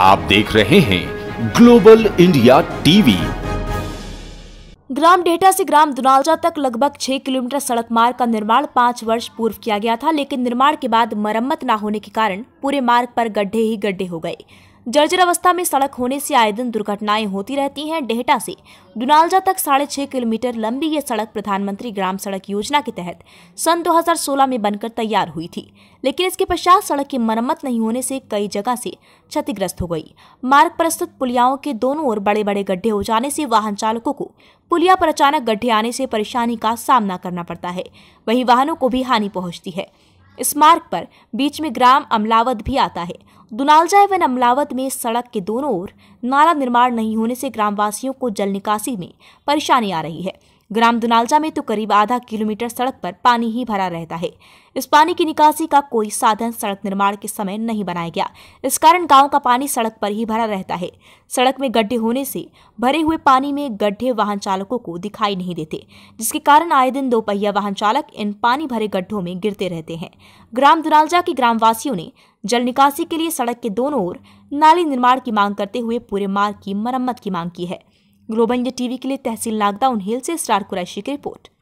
आप देख रहे हैं ग्लोबल इंडिया टीवी ग्राम डेटा से ग्राम दुनालजा तक लगभग छह किलोमीटर सड़क मार्ग का निर्माण पाँच वर्ष पूर्व किया गया था लेकिन निर्माण के बाद मरम्मत न होने के कारण पूरे मार्ग पर गड्ढे ही गड्ढे हो गए जर्जर अवस्था में सड़क होने से आए दिन दुर्घटनाएं होती रहती हैं डेहटा से दुनालजा तक साढ़े छह किलोमीटर लंबी ये सड़क प्रधानमंत्री ग्राम सड़क योजना के तहत सन 2016 में बनकर तैयार हुई थी लेकिन इसके पश्चात सड़क की मरम्मत नहीं होने से कई जगह से क्षतिग्रस्त हो गई मार्ग पर स्थित पुलियाओं के दोनों ओर बड़े बड़े गड्ढे हो जाने से वाहन चालकों को पुलिया पर अचानक गड्ढे आने से परेशानी का सामना करना पड़ता है वहीं वाहनों को भी हानि पहुंचती है इस मार्ग पर बीच में ग्राम अमलावत भी आता है दुनालजा एवं अमलावत में सड़क के दोनों ओर नाला निर्माण नहीं होने से ग्रामवासियों को जल निकासी में परेशानी आ रही है ग्राम दुनालजा में तो करीब आधा किलोमीटर सड़क पर पानी ही भरा रहता है इस पानी की निकासी का कोई साधन सड़क निर्माण के समय नहीं बनाया गया इस कारण गाँव का पानी सड़क पर ही भरा रहता है सड़क में गड्ढे होने से भरे हुए पानी में गड्ढे वाहन चालकों को दिखाई नहीं देते जिसके कारण आए दिन दोपहिया वाहन चालक इन पानी भरे गड्ढों में गिरते रहते हैं ग्राम दुनालजा के ग्रामवासियों ने जल निकासी के लिए सड़क के दोनों ओर नाली निर्माण की मांग करते हुए पूरे मार्ग की मरम्मत की मांग की है ग्लोबल इंडिया टीवी के लिए तहसील नागदा हिल से स्टार कुरैशी की रिपोर्ट